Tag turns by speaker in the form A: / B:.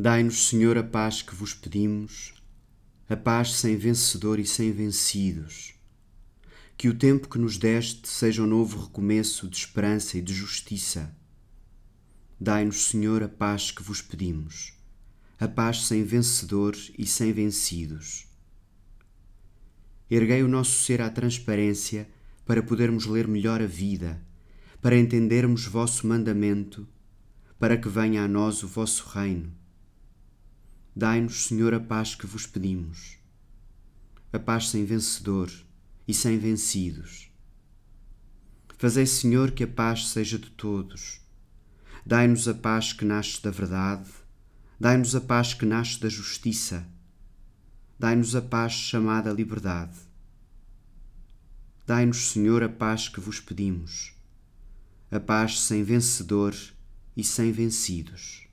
A: Dai-nos, Senhor, a paz que vos pedimos, a paz sem vencedor e sem vencidos. Que o tempo que nos deste seja um novo recomeço de esperança e de justiça. Dai-nos, Senhor, a paz que vos pedimos, a paz sem vencedor e sem vencidos. Erguei o nosso ser à transparência para podermos ler melhor a vida, para entendermos vosso mandamento, para que venha a nós o vosso reino Dai-nos, Senhor, a paz que vos pedimos, a paz sem vencedor e sem vencidos. Fazei, Senhor, que a paz seja de todos. Dai-nos a paz que nasce da verdade, dai-nos a paz que nasce da justiça, dai-nos a paz chamada liberdade. Dai-nos, Senhor, a paz que vos pedimos, a paz sem vencedor e sem vencidos.